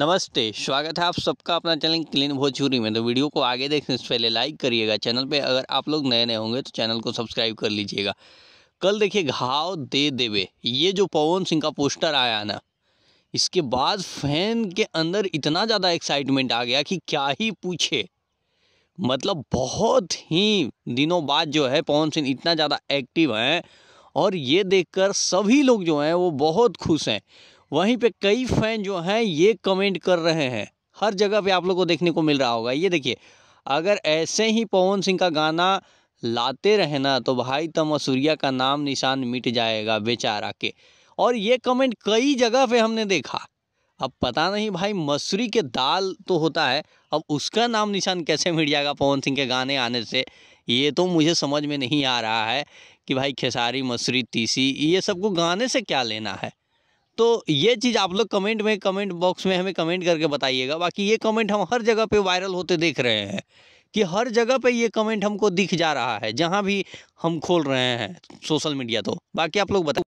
नमस्ते स्वागत है आप सबका अपना चैनल क्लीन भोजपुरी में तो वीडियो को आगे देखने से पहले लाइक करिएगा चैनल पे अगर आप लोग नए नए होंगे तो चैनल को सब्सक्राइब कर लीजिएगा कल देखिए घाव दे देवे ये जो पवन सिंह का पोस्टर आया ना इसके बाद फैन के अंदर इतना ज़्यादा एक्साइटमेंट आ गया कि क्या ही पूछे मतलब बहुत ही दिनों बाद जो है पवन सिंह इतना ज़्यादा एक्टिव हैं और ये देखकर सभी लोग जो हैं वो बहुत खुश हैं वहीं पे कई फैन जो हैं ये कमेंट कर रहे हैं हर जगह पे आप लोग को देखने को मिल रहा होगा ये देखिए अगर ऐसे ही पवन सिंह का गाना लाते रहे ना तो भाई सूर्या का नाम निशान मिट जाएगा बेचारा के और ये कमेंट कई जगह पे हमने देखा अब पता नहीं भाई मसूरी के दाल तो होता है अब उसका नाम निशान कैसे मिट जाएगा पवन सिंह के गाने आने से ये तो मुझे समझ में नहीं आ रहा है कि भाई खेसारी मसूरी तीसी ये सबको गाने से क्या लेना है तो ये चीज़ आप लोग कमेंट में कमेंट बॉक्स में हमें कमेंट करके बताइएगा बाकी ये कमेंट हम हर जगह पे वायरल होते देख रहे हैं कि हर जगह पे ये कमेंट हमको दिख जा रहा है जहाँ भी हम खोल रहे हैं सोशल मीडिया तो बाकी आप लोग बताए